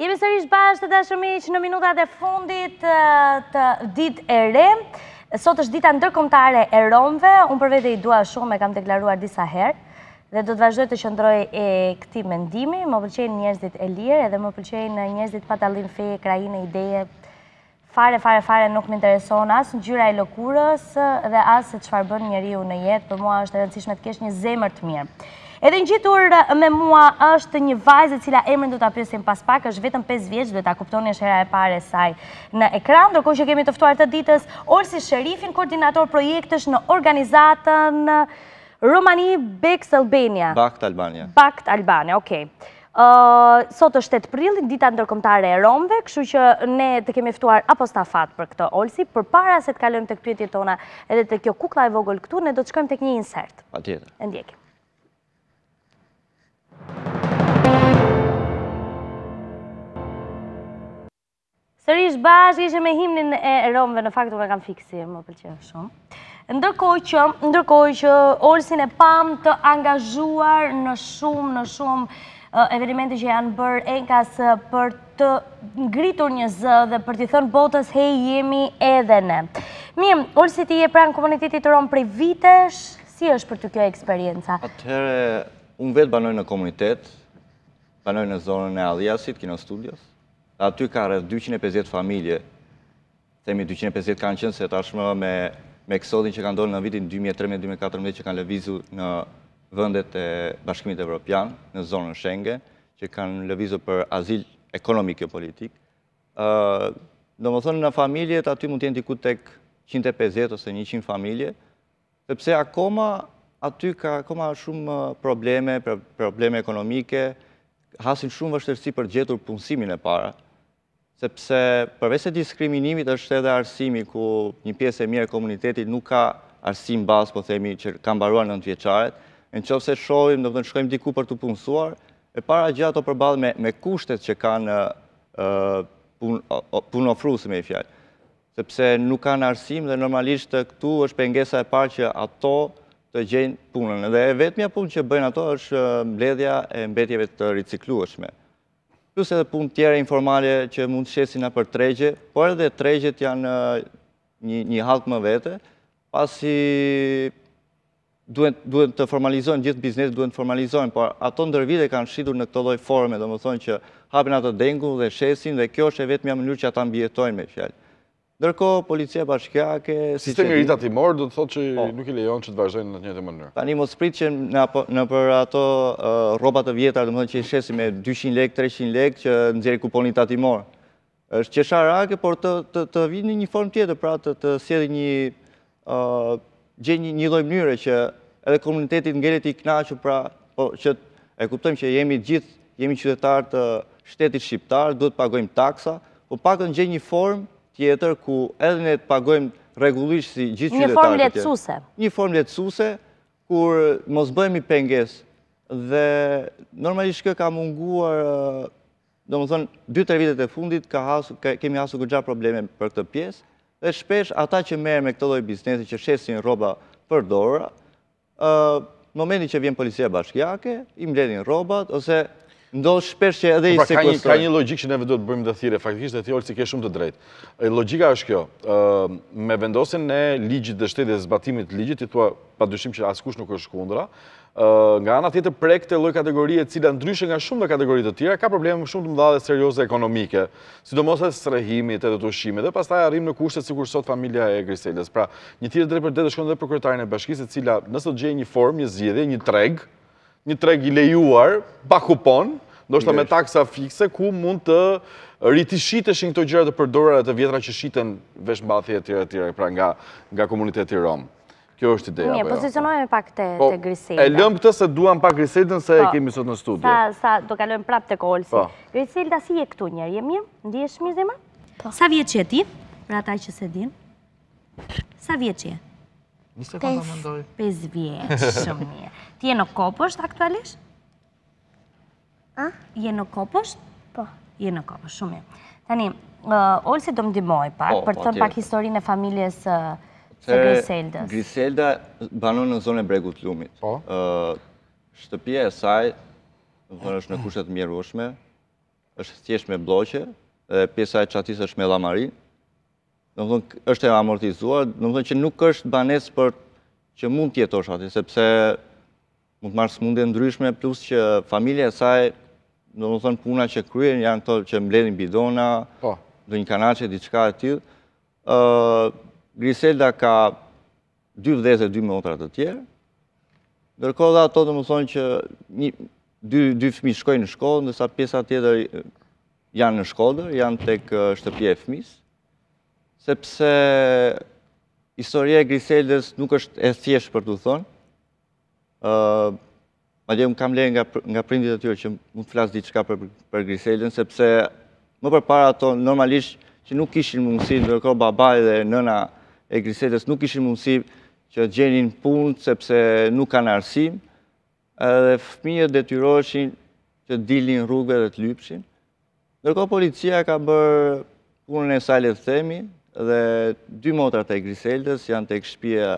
Jemi sërish bashkë të dashërmiq në minutat e fundit të dit e re. Sot është dita ndërkomtare e romve. Unë përvede i dua shumë e kam deklaruar disa herë dhe do të vazhdoj të qëndroj e këti mendimi. Më pëlqenë njerëzit e lirë edhe më pëlqenë njerëzit pa talim feje, krajinë e ideje. Fare, fare, fare nuk më intereson asë në gjyra e lëkurës dhe asë të qëfar bën njëri u në jetë. Për mua është të rëndësishme të kesh një zemër të mirë. Edhe në gjithur eh, me mua është një vajzë e cila emrin du të apjusim pas pak, është vetëm 5 vjeqë, du të kuptoni e shera e pare saj në ekran, dërko që kemi tëftuar të ditës, Olsi Sherifin, koordinator projektës në organizatën eh, Romani Bex Albania. Bakt Albania. Bakt Albania, okej. Eh, sot është të prillin, prill, në ditë e romve, këshu që ne të kemi eftuar apostafat për këto olësi, për para se të kalëm të këpjetit tona edhe të kjo kukla e vogël këtu, ne do të shkojmë të kënjë insert. Pa tjetër. Ndjekim. Sërish bash, ishe me himnin e romëve, në faktu me kam fiksi, më pëllqerë shumë. Ndërkoj që, ndërkoj që, Olsin e pam të angazhuar në shumë, në shumë evenimente që janë bërë enkas për të ngritur një zë dhe për të thënë botës hej jemi edhe ne. Mim, Olsi ti e pranë komunitetit të romë prej vitesh, si është për të kjo eksperienca? Atëhere, Unë vetë banoj në komunitet, banoj në zonën e Aliasit, kino studios, dhe aty ka rrët 250 familje, themi 250 kanë qënë, se tashmë me, me eksodin që kanë dollë në vitin 2013-2014 që kanë levizu në vëndet e bashkimit e Europian, në zonën Schengen, që kanë levizu për azil ekonomik e politik. Uh, do më thënë në familjet, aty mund të t'i ku tek 150 ose 100 familje, sepse akoma aty ka koma shumë uh, probleme, probleme ekonomike, hasin shumë vështërësi për gjetur punësimin e para, sepse përvesë e diskriminimit është edhe arsimi ku një pjesë e mire komunitetit nuk ka arsim basë, po themi, që kam baruar në nëndvjeqaret, në qovë se shojmë, në të shkojmë diku për të punësuar, e para gjatë o përbalë me kushtet që kanë uh, punë ofru, me i fjallë, sepse nuk kanë arsim dhe normalisht uh, këtu është pengesa e parë që ato, të gjenë punën. Dhe e vetëmja punë që bëjnë ato është mbledhja e mbetjeve të ricikluashme. Plus edhe punë tjere informale që mund të shesina për tregje, por edhe tregjet janë një halkë më vete, pasi duhet të formalizojnë, gjithë biznes duhet të formalizojnë, por ato ndërvide kanë shqidur në këto lojforme, dhe më thonë që hapin ato dengu dhe shesin, dhe kjo është e vetëmja mënyrë që ata mbjetojnë me fjallë. Ndërko, policia bashkjake... Sistemi rritatimor do të thot që po. nuk i lejon që të vazhdojnë në të njëtë mënyrë. Tani mos prit që në për ato robat të vjetar, dhe më dhe që i shesi me 200 lek, 300 lek, që nëzjeri kuponit atimor. është qesha rake, por të vini një form tjetër, pra të sjedi një... gjenjë një loj mënyre që edhe komunitetit ngellet i knaqë, pra po, që e kuptojmë që jemi gjithë, jemi qytetarë të shtetit shqiptarë, duhet pagojmë taksa, po pakën gjenjë një formë tjetër, ku edhe ne të pagojmë regullisht si gjithë qytetarët. Një formë letësuse. Një formë letësuse, kur mos bëjmë i penges. Dhe normalisht kjo ka munguar, do më thonë, 2-3 vitet e fundit, kemi hasu kërgja probleme për këtë piesë, dhe shpesh ata që merë me këtë dojë biznesi që shesin roba për dora, në momentin që vjen policia bashkjake, im ledin robat, ose ndodhë shpesh që edhe i sekuestrojnë. Pra, ka një logik që neve do të bëjmë dhe thire, faktikisht e thjolë si ke shumë të drejtë. Logika është kjo, me vendosin në ligjit dhe shtetit dhe zbatimit ligjit, i tua pa dyshim që askush nuk është kundra, nga anë atjetë prekte loj kategorie cila ndryshë nga shumë dhe kategorit të tjera, ka probleme shumë të mdha dhe serioze ekonomike, sidomos e edhe të edutushime, dhe pas taj në kushtet si sot familia e Griseles. Pra, një tjere drejt për dhe dhe shkonë dhe për e bashkisit, cila nësë të gjejë një form, një zjedhe, një treg, një treg i lejuar, pa kupon, do shta me taksa fikse, ku mund të rriti shite në këto gjerë të përdorër e të vjetra që shiten vesh mbathje e tjera e tjera, pra nga komuniteti romë. Kjo është ideja për jo. Një, posicionojme pak të po, Griselda. E lëmë këtë se duham pak Griselda nëse e po, kemi sot në studio. Ta, sa do kalohem prap të kohëllësi. Po. Griselda, si e këtu njerë, jemi? Ndi e shmizima? Sa vjetë që e ti? Pra taj që se din. Sa vjetë që e? Një 5 vjetë, shumë mirë. Ti je në kopësht aktualisht? A? Je në kopësht? Po. Je në kopësht, shumë mirë. Tani, uh, Olsi do më dimoj pak, po, për të thënë pak historinë e familjes uh, së Griseldës. Griselda banon në zone bregut lumit. Po. Uh, shtëpia e saj, vërë është në kushtet mjerë ushme, është thjesht me bloqe, dhe pjesa e qatis është me lamarin, do më është e amortizuar, do më që nuk është banes për që mund tjetosh ati, sepse mund të marrë së mundje ndryshme, plus që familje e saj, do më thonë puna që kryen, janë të që mbledin bidona, do një që diçka e tjë. Griselda ka 2 vdese, 2 motrat të tjerë, ndërko ato të më thonë që një, dy fëmi shkojnë në shkodë, ndësa pjesa tjetër janë në shkodër, janë tek shtëpje e fëmisë sepse historie e Griseldes nuk është e thjeshtë për të thonë. Ma dhe më kam lehen nga prindit e tyre që më të flasë diqka për Griseldes, sepse më për para ato normalisht që nuk ishin mundësi, në dërko babaj dhe nëna e Griseldes, nuk ishin mundësi që gjenin punë, sepse nuk kanë arsim, dhe fëmijët detyroshin që dilin rrugve dhe të lypshin. Ndërko policia ka bërë punën e sajle të themi, dhe dy motra të e Griseldës janë të ekshpia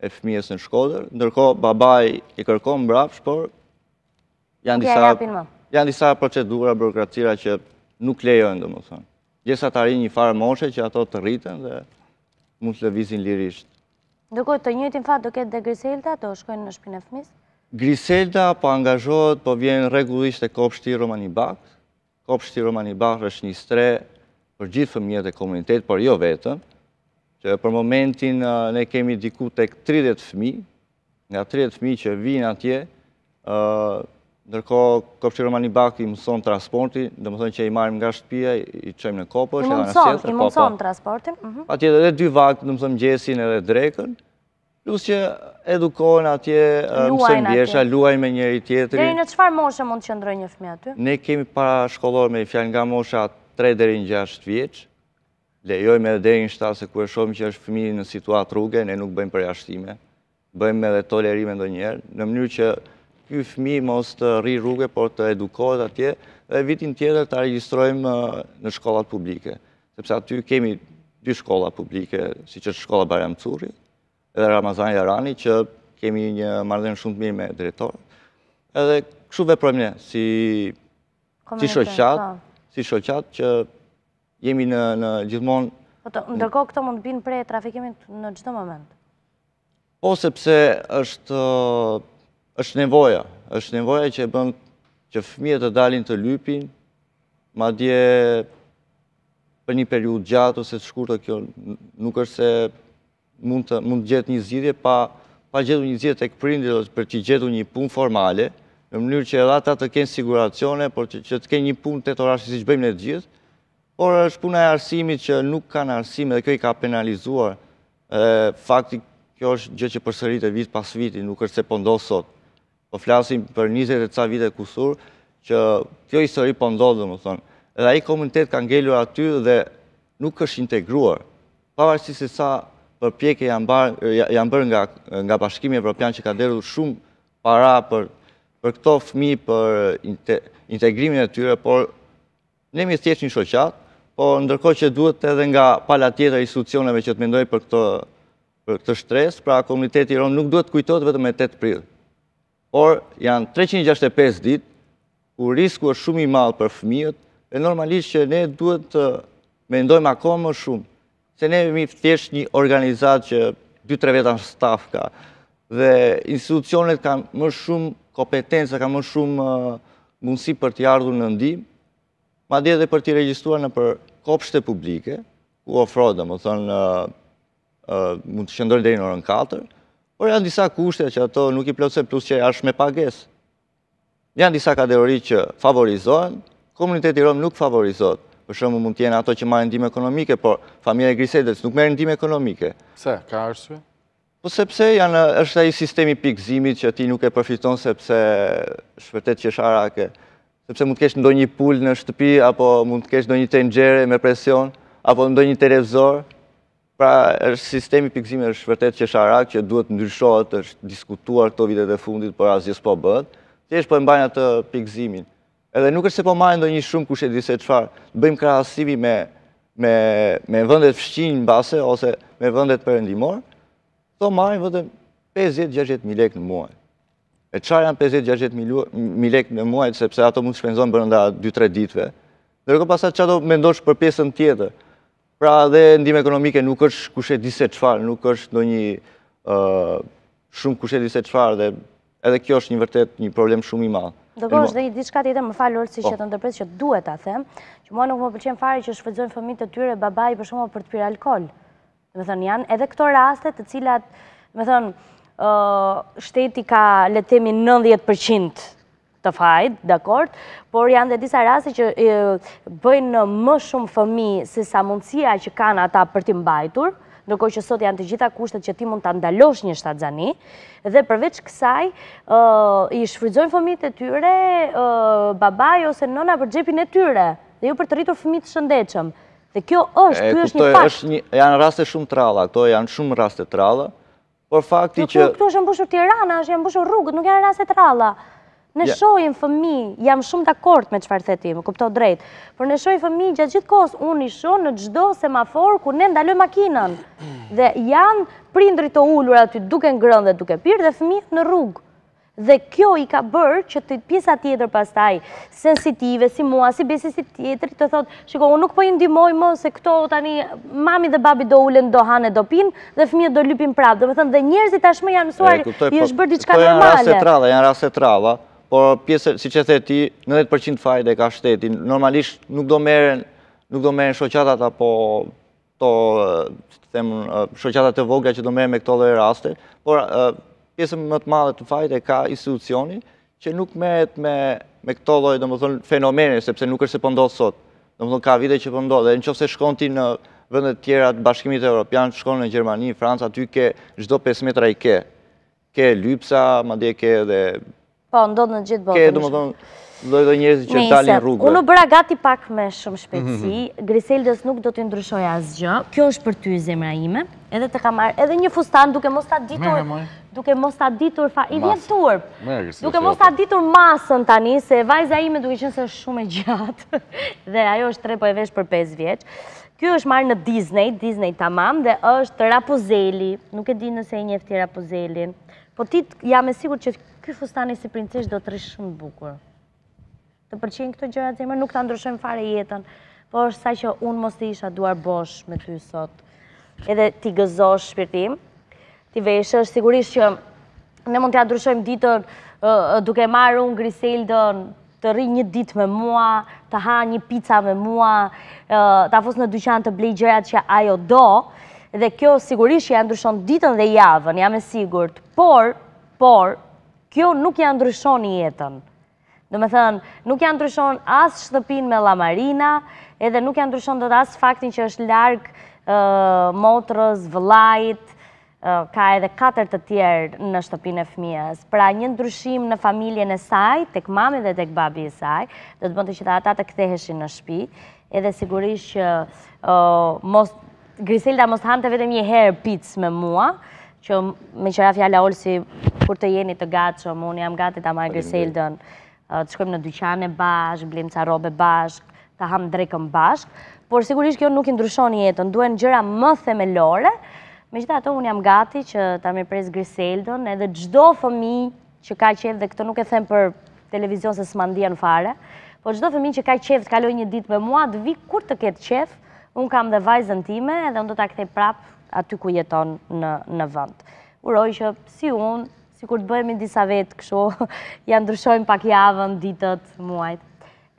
e fëmijës në shkodër, ndërko babaj i kërkom brapsh, por janë disa procedura bërgratësira që nuk lejojnë, dhe më thonë. Gjesa të arinjë një farë moshe që ato të rritën dhe mund të levizin lirisht. Ndërko të njëti në fatë do ketë dhe Griselda, do shkojnë në shpinë e fëmijës? Griselda po angazhojt, po vjenë regullisht e kopshti Romani Bakë, kopshti Romani Bakë është një stre për gjithë fëmijët e komunitet, por jo vetëm, që për momentin uh, ne kemi diku tek 30 fëmi, nga 30 fëmi që vinë atje, uh, ndërko Kopshi Romani Bak i mëson transporti, dhe thënë që i marim nga shtëpia, i qëjmë në kopë, i mëson po, po. transportin. Pa mhm. tjetë edhe dy vakë, në thëmë gjesin edhe drekën, plus që edukohen atje, uh, mëson bjesha, luaj me njëri tjetëri. Dhe në qëfar moshe mund të qëndroj një fëmija aty? Ne kemi para shkollor me i nga mosha 3 deri në 6 vjeç, lejojmë edhe deri në 7 se ku e shohim që është fëmijë në situatë rruge, ne nuk bëjmë përjashtime. Bëjmë edhe tolerime ndonjëherë, në mënyrë që ky fëmijë mos të rri rrugë, por të edukohet atje dhe vitin tjetër ta regjistrojmë uh, në shkollat publike, sepse aty kemi dy shkolla publike, siç është shkolla Bajram Curri dhe Ramazan Jarani që kemi një mardhen shumë të mirë me drejtorin. Edhe kështu veprojmë si si shoqat, po si shoqat që jemi në gjithmonë... Ndërko këto mund të binë prej trafikimin në gjithë moment? Po sepse është është nevoja, është nevoja që e bënd që fëmijet të dalin të lypin, ma dje për një periud gjatë ose të shkurë të kjo nuk është se mund të gjithë një zhjidje, pa gjithë një zhjidje të këpërindri ose për që gjithë një punë formale, në mënyrë që edhe ata të kenë siguracione, por që të kenë një punë të të rashë si që bëjmë në gjithë, por është puna e arsimit që nuk kanë arsime dhe kjo i ka penalizuar. Fakti, kjo është gjë që përsërit e vit pas viti, nuk është se pëndohë po sot. Po flasim për 20 ca vite kusur, që kjo histori pëndohë po dhe më thonë. Edhe aji komunitet kanë gjelur aty dhe nuk është integruar. Pavarësi se sa përpjekje janë bërë nga bashkimi e Europian që ka derur shumë para për për këto fëmi për integrimin e tyre, por ne mi thjesht një shoqat, por ndërko që duhet edhe nga pala tjetër institucioneve që të mendoj për këto për këtë shtres, pra komuniteti ronë nuk duhet kujtojtë vetëm e 8 prilë. Por janë 365 ditë, ku risku është shumë i malë për fëmijët, e normalisht që ne duhet të mendojmë akoma më shumë, se ne mi fëtjesh një organizat që 2-3 vetë staf ka, dhe institucionet kanë më shumë kompetenca, ka më shumë uh, mundësi për t'i ardhur në ndim, ma dhe dhe për t'i registruar në për kopshte publike, ku ofrojë më thënë uh, uh, mund të shëndërën dhe në orën 4, por janë disa kushte që ato nuk i plotëse plus që jash me pages. Janë disa kategori që favorizohen, komuniteti rëmë nuk favorizohet, për shumë mund t'jene ato që marë ndime ekonomike, por familje Grisedec nuk merë ndime ekonomike. Se, ka arsve? Po sepse janë është ai sistemi pikëzimit që ti nuk e përfiton sepse është vërtet që është Sepse mund të kesh ndonjë pul në shtëpi apo mund të kesh ndonjë tenxhere me presion apo ndonjë televizor. Pra është sistemi pikëzimi është vërtet që është që duhet ndryshohet, është diskutuar këto vitet e fundit, por asgjë po bëhet. Ti është po e mbajnë atë pikëzimin. Edhe nuk është se po marrin ndonjë shumë kush e di se çfarë. Bëjmë krahasimi me me me vendet fshinj mbase ose me vendet perëndimore. Këto marrin vëtëm 50-60 mil lek në muaj. E qarë janë 50-60 mil lek në muaj, sepse ato mund të shpenzon për nda 2-3 ditve. Dhe rëko pasat që ato me për pjesën tjetër. Pra dhe ndime ekonomike nuk është kushe disë qfarë, nuk është do një shumë kushe disë qfarë dhe edhe kjo është një vërtet një problem shumë i malë. Dhe kërë është dhe i diçka tjetër i dhe më falë orësi po. që të ndërpres që duhet a them, që mua nuk më përqenë fare që shfëtëzojnë fëmi të tyre babaj për shumë për të pira alkohol. Dhe thënë, janë edhe këto rastet të cilat, dhe thënë, shteti ka letemi 90% të fajt, dakord, por janë dhe disa rastet që bëjnë më shumë fëmi se sa mundësia që kanë ata për ti mbajtur, nërko që sot janë të gjitha kushtet që ti mund të ndalosh një shtatë zani, dhe përveç kësaj, i shfridzojnë fëmit e tyre, babaj ose nona për gjepin e tyre, dhe ju për të rritur fëmit të shëndechëm, Dhe kjo është, kjo është një fakt. Janë raste shumë tralla, këto janë shumë raste tralla, por fakti që... Këto është mbushur tirana, është janë mbushur rrugët, nuk janë raste tralla. Në shojnë fëmi, jam shumë të akort me qëfarë thetim, këpto drejtë, por në shojnë fëmi gjatë gjithë kosë, unë i shonë në gjdo semafor ku ne ndaloj makinën, dhe janë prindri të ullur aty duke ngrën dhe duke pyrë, dhe fëmi në rrugë. Dhe kjo i ka bërë që të pjesa tjetër pastaj, sensitive, si mua, si besisit tjetër, të thotë, shiko, unë nuk po i ndimoj më se këto tani mami dhe babi do ulen, do hane, do pin, dhe fëmijët do lypin prapë. Dhe me thënë, dhe njerëzit tashme janë mësuar, i po, është bërë diçka normale. Këto janë rase trava, janë rase trava, por pjesë, si që theti, 90% fajde ka shteti, normalisht nuk do meren, nuk do meren shoqatat apo të shoqatat të vogla që do meren me këto dhe raste, por pjesën më të madhe të fajt e ka institucioni që nuk merret me me këto lloj domethën fenomene sepse nuk është se po ndodh sot. Domethën ka vite që po ndodh dhe nëse shkon ti në vende të tjera të Bashkimit Evropian, shkon në Gjermani, Francë, aty ke çdo 5 metra i ke. Ke lypsa, madje ke edhe Po, ndodhë në gjithë botë. Ke, dhe më thonë, dojë dhe njërëzit që talin rrugë. Unë bëra gati pak me shumë shpeci, mhm, mhm. Griseldës nuk do të ndryshoj asë gjë, kjo është për ty zemra ime, edhe të kam edhe një fustan duke mos ta ditur, duke mos ta ditur fa... I vjen turp. Duke mos ta ditur masën tani, se vajza ime duke qënë se shumë e gjatë. Dhe ajo është tre po e vesh për 5 vjeqë. Kjo është marrë në Disney, Disney tamam, dhe është Rapuzeli. Nuk e di nëse e njefti Rapuzeli. Po ti jam e sigur që kjo fustani si princesh do të rishë shumë bukur. Të përqenë këto gjërat zemër, nuk të ndryshojmë fare jetën. Po është sa që unë mos të isha duar bosh me ty sot. Edhe ti gëzosh shpirtim ti është sigurisht që ne mund të ja ndryshojmë ditën duke marru unë Griseldën, të rri një ditë me mua, të ha një pizza me mua, të afos në dyqan të blej gjërat që ajo do, dhe kjo sigurisht që ja ndryshon ditën dhe javën, jam e sigurt, por, por, kjo nuk ja ndryshon i jetën. Dhe me thënë, nuk ja ndryshon asë shtëpin me La Marina, edhe nuk ja ndryshon dhe asë faktin që është largë motrës, vëlajtë, ka edhe katër të tjerë në shtëpinë e fëmijës. Pra një ndryshim në familjen e saj, tek mami dhe tek babi i saj, do të bënte që ta ata të ktheheshin në shtëpi, edhe sigurisht që mos Griselda mos hante vetëm një herë pizë me mua, që me qëra fjalla olë si kur të jeni të gatshëm, unë jam gati ta marr Griseldën, të shkojmë në dyqane bashkë, blim ca robe bashkë, ta hamë drekën bashkë, por sigurisht kjo nuk i ndryshon jetën, duhen gjëra më themelore, Me gjitha ato, unë jam gati që ta me prezë Griseldon, edhe gjdo fëmi që ka qef dhe këto nuk e them për televizion se s'mandia në fare, po gjdo fëmi që ka qef të kaloj një ditë me mua, dhe vi kur të ketë qef, unë kam dhe vajzën time edhe unë do të akte prap aty ku jeton në vënd. Uroj që si unë, si kur të bëjmë i disa vetë kësho, janë ndryshojnë pak javën ditët muajt.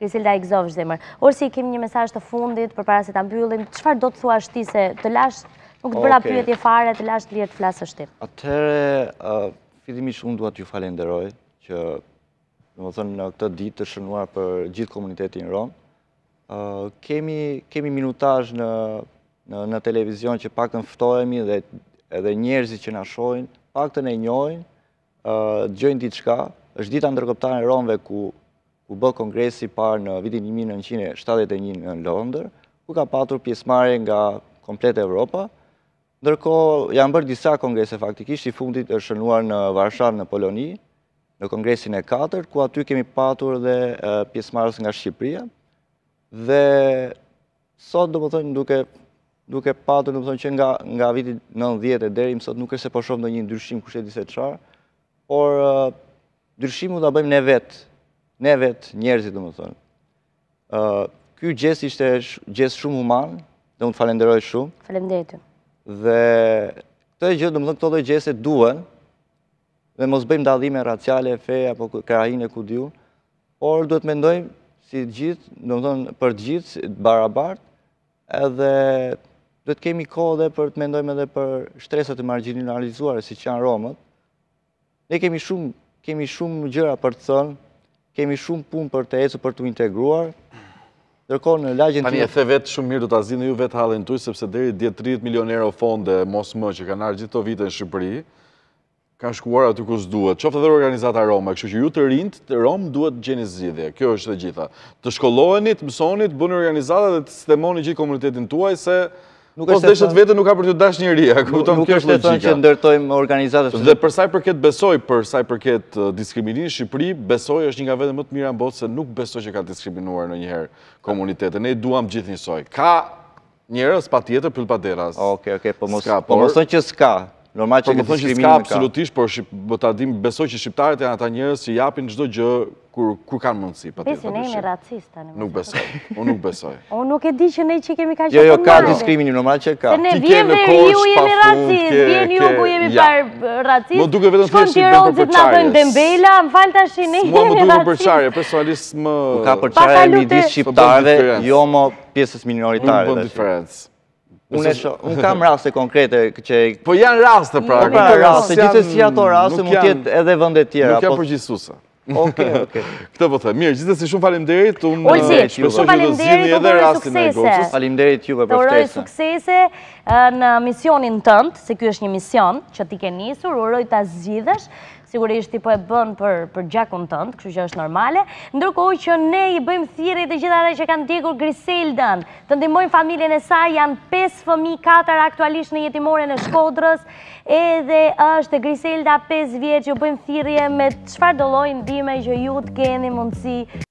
Griselda i gëzovë zemër Orësi, kemi një mesajsh të fundit për para se të mbyllim, qëfar do të thua shti se të lashtë Nuk të bëra pyetje fare, të lasht të flasë është tipë. Atërë, fitimi që unë duat ju falenderoj, që në më thënë në këtë ditë të shënuar për gjithë komunitetin rëmë, kemi minutaj në televizion që pak të nëftojemi dhe njerëzi që nashojnë, pak të ne njojnë, gjojnë ditë shka, është ditë antërkoptarë në rëmëve ku ku kongresi parë në vitin 1971 në Londër, ku ka patur pjesmarje nga komplet e Evropa, Ndërko, jam bërë disa kongrese faktikisht, i fundit është shënuar në Varshavë në Poloni, në kongresin e 4, ku aty kemi patur dhe pjesmarës nga Shqipëria, dhe sot, do më thënë, duke duke patur, do që nga vitit 90 e derim, sot nuk është se përshom po në një ndryshim kushtet e qarë, por ndryshimu dhe bëjmë ne vetë, ne vetë njerëzit, do më thënë. Ky gjest ishte gjest shumë human, dhe më të falenderoj shumë. Falenderoj të. Dhe këtë e gjithë, dëmëdhën, këto dhe gjese duhen, dhe mos bëjmë dadhime raciale, feja, apo krahine, ku diu, por duhet me ndojmë si gjithë, dëmëdhën, për gjithë, barabartë, edhe duhet kemi kohë dhe për të mendojmë edhe për shtresat e marginalizuare, si që janë romët. Ne kemi shumë, kemi shumë gjëra për të thënë, kemi shumë punë për të ecu për të integruar, Ndërkohë në lagjën tjetër... Pani e the vetë shumë mirë do të azinë ju vetë halën tuj, sepse deri 10-30 milion euro fonde mos më që kanë arë gjithë të vite në Shqipëri, kanë shkuar aty ku s'duhet. Qoftë edhe organizata Roma, kështu që ju të rinjtë, Romë duhet gjeni zgjidhje. Kjo është dhe gjitha. Të shkolloheni, të mësoni, të bëni organizata dhe të sistemoni gjithë komunitetin tuaj se Nuk po është se të nuk ka për të dash njëri, a kuptom kjo logjika. Nuk është se të që ndërtojmë organizatës. Dhe për sa i përket besoj, për sa i përket uh, diskriminin, në Shqipëri, besoj është një nga vete më të mirë në botë se nuk besoj që ka diskriminuar në njëherë komunitetin. Ne duham gjithë njësoj. Ka njerëz patjetër pyll pa deras. Okej, okay, okej, po mos, po mos që s'ka. Normal që këtë diskriminë ka. Ska absolutisht, por besoj që shqiptarët janë ata njërës që japin qdo gjë kur kanë mundësi. Pisi, ne jemi racista. Nuk besoj, unë nuk besoj. Unë nuk e di që ne që kemi jo, jo, ka qëtë mërë. Jo, ka diskriminim, normal që ka. Se ne vjeme ju jemi racist, vjeme ju ku jemi parë racist. Më duke vetëm të shqipë bërë përqarjes. Shkon tjeronë zitë në dojnë dëmbela, më falë të shqipë, ne jemi racist. Mua më duke përqarje, personalisë më... Ka përqarje midis shqiptarëve, jo më pjesës minoritare. Më bënë diferencë. Unë un kam raste konkrete që... Po janë raste, pra. Po janë raste, gjithë si ato raste, mund tjetë edhe vëndet tjera. Nuk janë po- përgjithsuse. Okay, okay. Këtë po të, mirë, gjithës si shumë falim derit, unë Ollë, si, shpesoj që do zini edhe rastin e goqës. Falim derit juve për ftesë. Të suksese në misionin tëndë, se kjo është një mision që ti ke njësur, uroj të zgjidhësh, sigurisht i po e bën për për gjakun tënd, kështu që është normale. Ndërkohë që ne i bëjmë thirrje të gjithë ata që kanë ndjekur Griselda, të ndihmojmë familjen e saj, janë 5 fëmijë, 4 aktualisht në jetimore në Shkodrës, edhe është Griselda 5 vjeç, ju bëjmë thirrje me çfarë do lloj ndihme që ju të keni mundësi